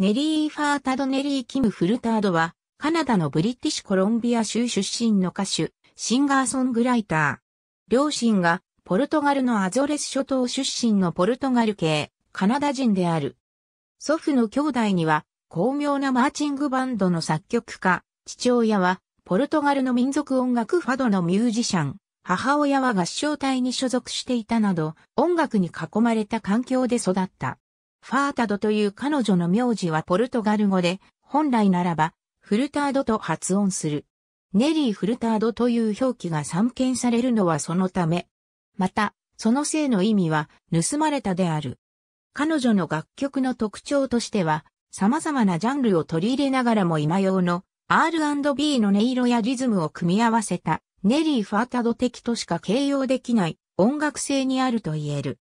ネリー・ファータド・ネリー・キム・フルタードは、カナダのブリティッシュコロンビア州出身の歌手、シンガーソングライター。両親が、ポルトガルのアゾレス諸島出身のポルトガル系、カナダ人である。祖父の兄弟には、巧妙なマーチングバンドの作曲家、父親は、ポルトガルの民族音楽ファドのミュージシャン、母親は合唱隊に所属していたなど、音楽に囲まれた環境で育った。ファータドという彼女の名字はポルトガル語で、本来ならば、フルタードと発音する。ネリー・フルタードという表記が散見されるのはそのため。また、その性の意味は、盗まれたである。彼女の楽曲の特徴としては、様々なジャンルを取り入れながらも今用の R&B の音色やリズムを組み合わせた、ネリー・ファータド的としか形容できない音楽性にあると言える。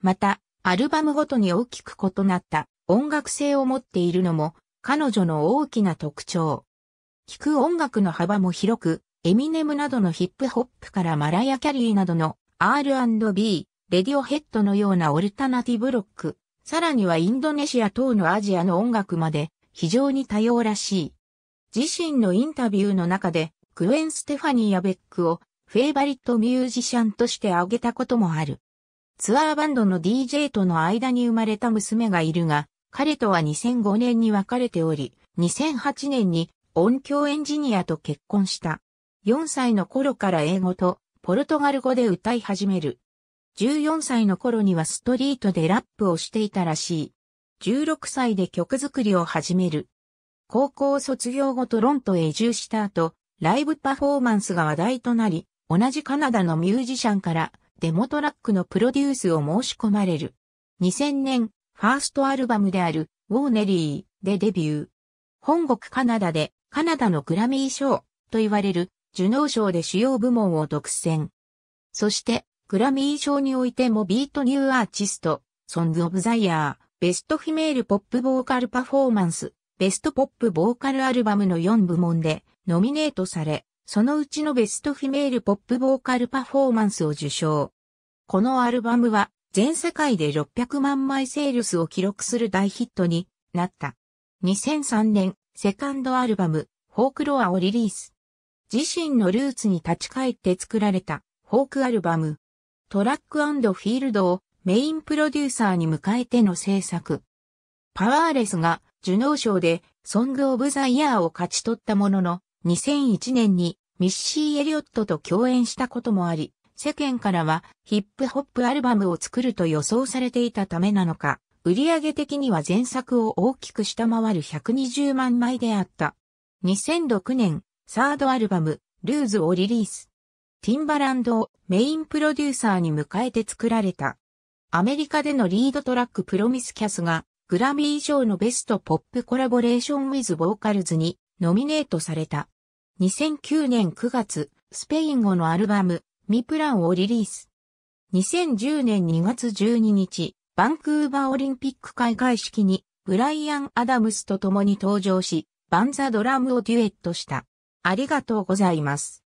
また、アルバムごとに大きく異なった音楽性を持っているのも彼女の大きな特徴。聴く音楽の幅も広く、エミネムなどのヒップホップからマラヤ・キャリーなどの R&B、レディオヘッドのようなオルタナティブロック、さらにはインドネシア等のアジアの音楽まで非常に多様らしい。自身のインタビューの中で、クエン・ステファニーアベックをフェイバリットミュージシャンとして挙げたこともある。ツアーバンドの DJ との間に生まれた娘がいるが、彼とは2005年に別れており、2008年に音響エンジニアと結婚した。4歳の頃から英語とポルトガル語で歌い始める。14歳の頃にはストリートでラップをしていたらしい。16歳で曲作りを始める。高校卒業後トロントへ移住した後、ライブパフォーマンスが話題となり、同じカナダのミュージシャンからデモトラックのプロデュースを申し込まれる。2000年、ファーストアルバムである、ウォーネリーでデビュー。本国カナダで、カナダのグラミー賞と言われる、受能賞で主要部門を独占。そして、グラミー賞においてもビートニューアーティスト、ソング・オブ・ザ・イヤー、ベストフィメール・ポップ・ボーカル・パフォーマンス、ベスト・ポップ・ボーカル・アルバムの4部門でノミネートされ、そのうちのベストフィメールポップボーカルパフォーマンスを受賞。このアルバムは全世界で600万枚セールスを記録する大ヒットになった。2003年、セカンドアルバム、フォークロアをリリース。自身のルーツに立ち返って作られたフォークアルバム。トラックフィールドをメインプロデューサーに迎えての制作。パワーレスが受ョ賞でソングオブザイヤーを勝ち取ったものの、2001年にミッシー・エリオットと共演したこともあり、世間からはヒップホップアルバムを作ると予想されていたためなのか、売上的には前作を大きく下回る120万枚であった。2006年、サードアルバム、ルーズをリリース。ティンバランドをメインプロデューサーに迎えて作られた。アメリカでのリードトラックプロミスキャスがグラミー賞のベストポップコラボレーションウィズボーカルズにノミネートされた。2009年9月、スペイン語のアルバム、ミプランをリリース。2010年2月12日、バンクーバーオリンピック開会式に、ブライアン・アダムスと共に登場し、バンザドラムをデュエットした。ありがとうございます。